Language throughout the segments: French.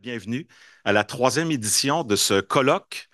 Bienvenue à la troisième édition de ce colloque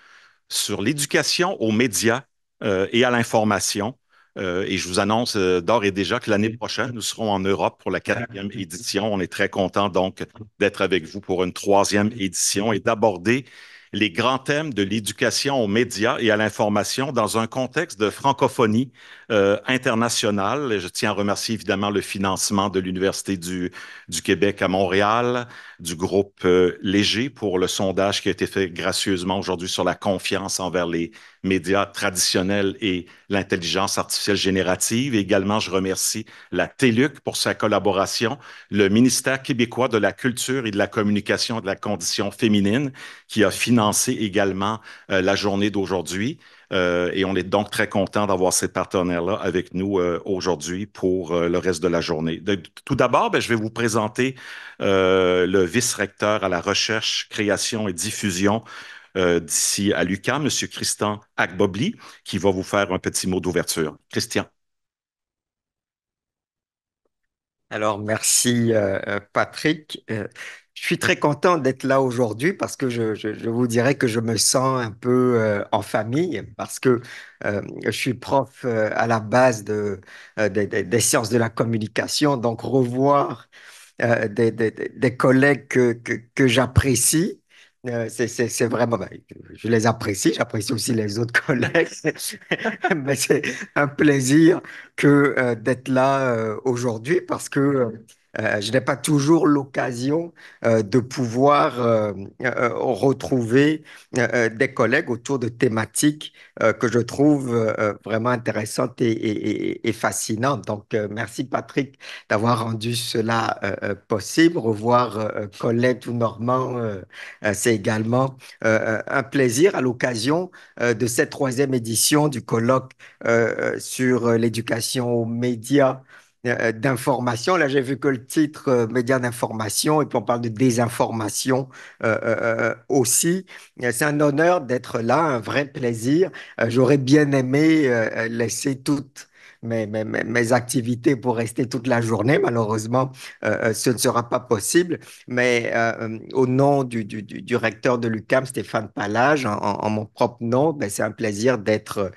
sur l'éducation aux médias euh, et à l'information. Euh, et je vous annonce euh, d'ores et déjà que l'année prochaine, nous serons en Europe pour la quatrième édition. On est très content donc d'être avec vous pour une troisième édition et d'aborder les grands thèmes de l'éducation aux médias et à l'information dans un contexte de francophonie euh, internationale. Je tiens à remercier évidemment le financement de l'Université du, du Québec à Montréal, du groupe euh, Léger pour le sondage qui a été fait gracieusement aujourd'hui sur la confiance envers les médias traditionnels et l'intelligence artificielle générative. également, je remercie la TELUC pour sa collaboration, le ministère québécois de la Culture et de la Communication de la Condition féminine qui a financé financer également euh, la journée d'aujourd'hui. Euh, et on est donc très content d'avoir ces partenaires-là avec nous euh, aujourd'hui pour le reste de la journée. tout d'abord, ben, je vais vous présenter le vice-recteur à la recherche, création et diffusion d'ici à l'UQAM, M. Christian Agbobli, qui va vous faire un petit mot d'ouverture. Christian. Alors, merci euh, euh, Patrick. Euh, je suis très content d'être là aujourd'hui parce que je, vous dirais que je me sens un peu en famille parce que je suis prof à la base des sciences de la communication. Donc, revoir des, des, des, collègues que, que, que j'apprécie euh, c'est, vraiment, je les apprécie, j'apprécie aussi les autres collègues, mais c'est un plaisir euh, d'être là euh, aujourd'hui parce que euh, je n'ai pas toujours l'occasion euh, de pouvoir euh, retrouver des collègues autour de thématiques que je trouve vraiment intéressantes et, et fascinantes. Donc, merci Patrick d'avoir rendu cela possible. Revoir Colette ou Normand, c'est également un plaisir à l'occasion de cette troisième édition du colloque sur l'éducation aux médias. Euh, euh, d'information. Là, j'ai vu que le titre Média euh, médias d'information, et puis on parle de désinformation aussi. C'est un honneur d'être là, un vrai plaisir. J'aurais bien aimé laisser toutes mes, mes, activités pour rester toute la journée. Malheureusement, ce ne sera pas possible. Mais au nom du, du, du recteur de l'UCAM, Stéphane Palage, en, mon propre nom, ben c'est un plaisir d'être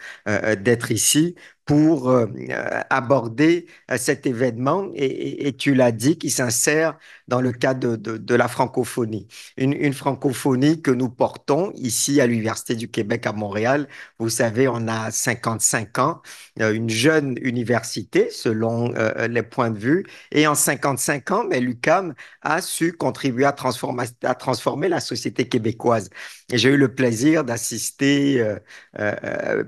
d'être ici pour euh, euh, aborder euh, cet événement et, et, et tu l'as dit, qui s'insère dans le cadre de, de, de la francophonie. Une, une, francophonie que nous portons ici à l'Université du Québec à Montréal. Vous savez, on a 55 ans, une jeune université selon les points de vue. Et en 55 ans, mais l'UCAM a su contribuer à, transformer, à transformer la société québécoise. J'ai eu le plaisir d'assister euh,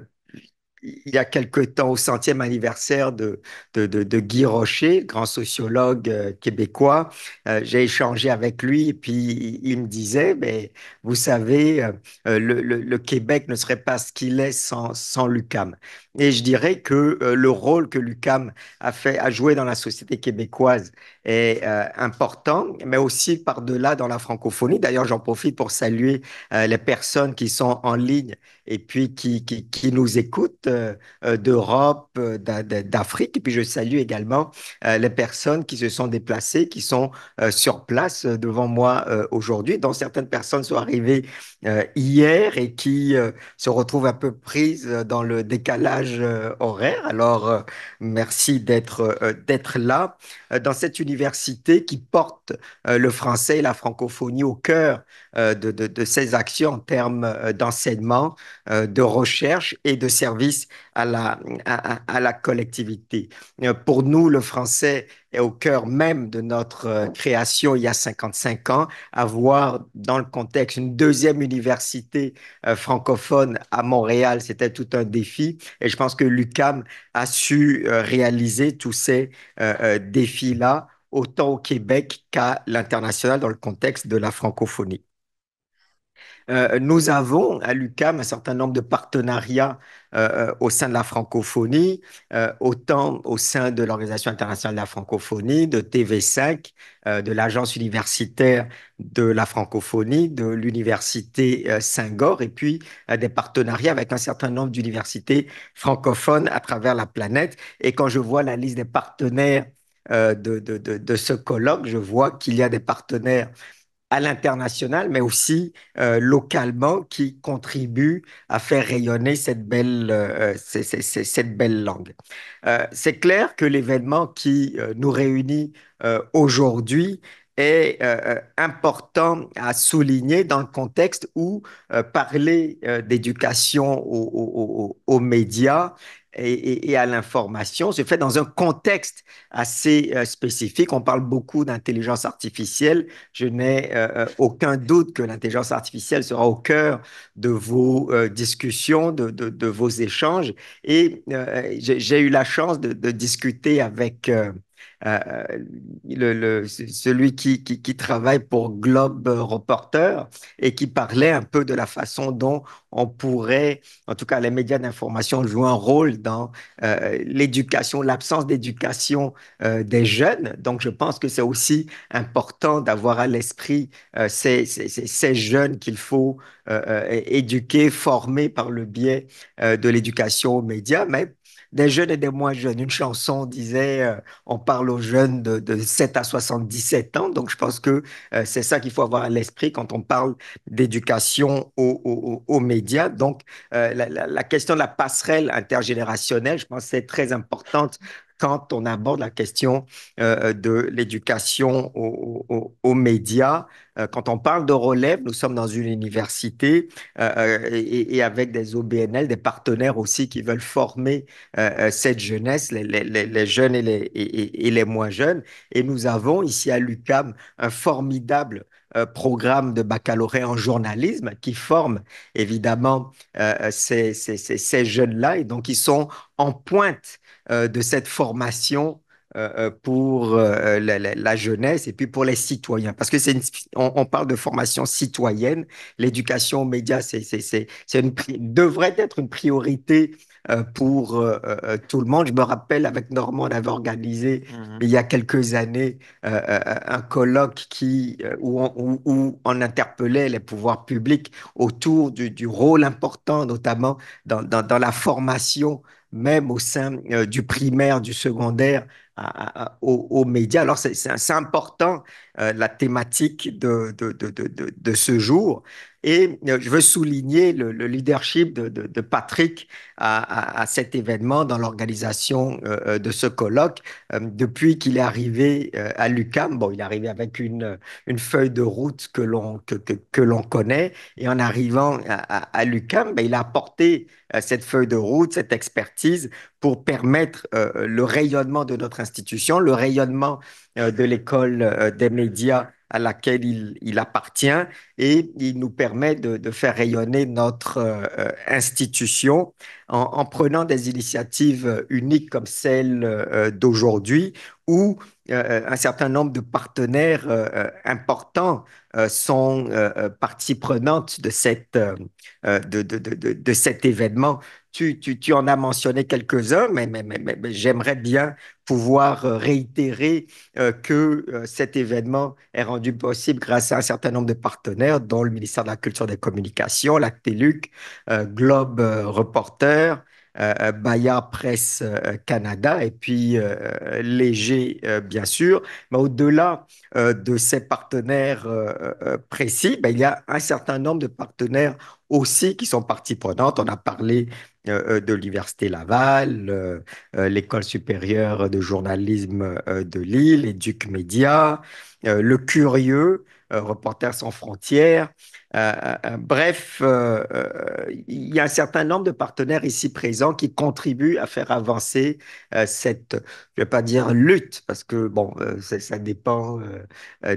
il y a quelque temps au centième anniversaire de, de, Guy Rocher, grand sociologue euh, québécois. Euh, j'ai échangé avec lui et puis il me disait, mais vous savez, euh, le, Québec ne serait pas ce qu'il est sans, sans l'UCAM. Et je dirais que le rôle que l'UCAM a, fait, a joué dans la société québécoise est euh, important, mais aussi par-delà dans la francophonie. D'ailleurs, j'en profite pour saluer euh, les personnes qui sont en ligne et puis qui, qui, nous écoutent euh, d'Europe, d'Afrique. Et puis, je salue également les personnes qui se sont déplacées, qui sont sur place devant moi aujourd'hui, dont certaines personnes sont arrivées hier et qui se retrouvent un peu prises dans le décalage horaire. Alors, merci d'être d'être là dans cette université université qui porte euh, le français et la francophonie au cœur euh, de, de, actions en termes euh, d'enseignement, de recherche et de service à la, à la collectivité. pour nous, le français et au cœur même de notre euh, création il y a 55 ans, avoir dans le contexte une deuxième université euh, francophone à Montréal, c'était tout un défi. Et je pense que l'UCAM a su euh, réaliser tous ces défis-là, autant au Québec qu'à l'international dans le contexte de la francophonie. Euh, euh, nous avons à l'UCAM un certain nombre de partenariats euh, au sein de la francophonie, autant au sein de l'Organisation internationale de la francophonie, de TV5, de l'Agence universitaire de la francophonie, de l'Université saint gor et puis des partenariats avec un certain nombre d'universités francophones à travers la planète. Et quand je vois la liste des partenaires de, de ce colloque, je vois qu'il y a des partenaires à l'international, mais aussi euh, localement, qui contribuent à faire rayonner cette belle, euh, euh, cette belle langue. c'est clair que l'événement qui nous réunit aujourd'hui est euh, euh, important à souligner dans le contexte où euh, parler d'éducation aux, médias et, à l'information se fait dans un contexte assez spécifique. On parle beaucoup d'intelligence artificielle. Je n'ai aucun doute que l'intelligence artificielle sera au cœur de vos discussions, de, vos échanges. Et j'ai eu la chance de discuter avec... Euh, le, celui qui, qui, travaille pour Globe Reporter et qui parlait un peu de la façon dont on pourrait, en tout cas les médias d'information, jouent un rôle dans euh, l'éducation, l'absence d'éducation euh, des jeunes. Donc je pense que c'est aussi important d'avoir à l'esprit ces, ces, ces, jeunes qu'il faut éduquer, former par le biais de l'éducation aux médias, mais des jeunes et des moins jeunes. Une chanson disait, euh, on parle aux jeunes de, de, 7 à 77 ans, donc je pense que euh, c'est ça qu'il faut avoir à l'esprit quand on parle d'éducation aux, aux, aux, médias. Donc euh, la, la, la, question de la passerelle intergénérationnelle, je pense, c'est très importante quand on aborde la question euh, de l'éducation aux, médias. Euh, quand on parle de relève, nous sommes dans une université euh, et, avec des OBNL, des partenaires aussi qui veulent former cette jeunesse, les, jeunes et les, moins jeunes. Et nous avons ici à l'UCAM un formidable programme de baccalauréat en journalisme qui forme évidemment ces jeunes-là et donc ils sont en pointe euh, de cette formation euh, euh, pour la, jeunesse et puis pour les citoyens. Parce que on, parle de formation citoyenne. L'éducation aux médias, c'est, c'est, devrait être une priorité pour tout le monde. Je me rappelle, avec Normand, on avait organisé mm-hmm. il y a quelques années un colloque qui, où, on, interpellait les pouvoirs publics autour du, rôle important, notamment dans la formation même au sein euh, du primaire, du secondaire, aux, aux, médias. Alors c'est important euh, la thématique de, de, de, de, ce jour. Et euh, je veux souligner le, leadership de, de, Patrick à, cet événement dans l'organisation euh, de ce colloque. depuis qu'il est arrivé à l'UCAM, bon, il est arrivé avec une, une feuille de route que l'on que, que, que l'on connaît. Et en arrivant à, à l'UCAM, ben, il a apporté cette feuille de route, cette expertise pour permettre le rayonnement de notre institution, le rayonnement euh, de l'école euh, des médias à laquelle il, appartient et il nous permet de, faire rayonner notre euh, institution en, prenant des initiatives uniques comme celle d'aujourd'hui où euh, euh, un certain nombre de partenaires euh, importants sont parties prenantes de, cette, de, de, de, de, cet événement. Tu, tu, tu en as mentionné quelques-uns, mais, mais, mais, j'aimerais bien pouvoir réitérer que cet événement est rendu possible grâce à un certain nombre de partenaires, dont le ministère de la Culture et des Communications, la TELUC, Globe Reporter, euh, euh Bayard Presse euh, Canada et puis euh, Léger, bien sûr. Mais au-delà de ces partenaires précis, ben, il y a un certain nombre de partenaires aussi qui sont partie prenante. On a parlé de l'Université Laval, l'École supérieure de journalisme de Lille, Éduc Média, Le Curieux, euh, Reporters sans frontières. Euh, euh, bref, il y a un certain nombre de partenaires ici présents qui contribuent à faire avancer cette, je ne vais pas dire lutte, parce que bon, ça, dépend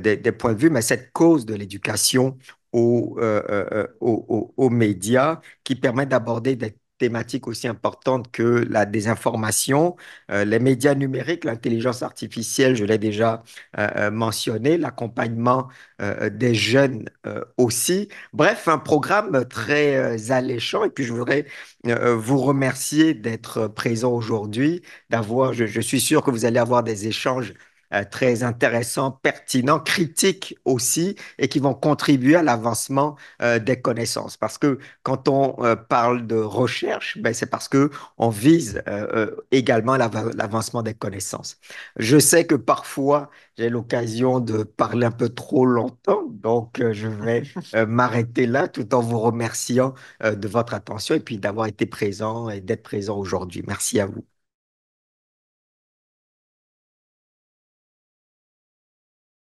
des, points de vue, mais cette cause de l'éducation aux, aux, médias qui permet d'aborder des thématiques aussi importante que la désinformation, euh, les médias numériques, l'intelligence artificielle, je l'ai déjà euh, euh, mentionné, l'accompagnement des jeunes aussi. Bref, un programme très alléchant. Et puis, je voudrais vous remercier d'être présent aujourd'hui, d'avoir, je suis sûr que vous allez avoir des échanges euh, très intéressants, pertinents, critiques aussi, et qui vont contribuer à l'avancement euh, des connaissances. Parce que quand on euh, parle de recherche, ben, c'est parce que on vise également l'avancement des connaissances. Je sais que parfois j'ai l'occasion de parler un peu trop longtemps, donc je vais m'arrêter là, tout en vous remerciant de votre attention et puis d'avoir été présent et d'être présent aujourd'hui. Merci à vous.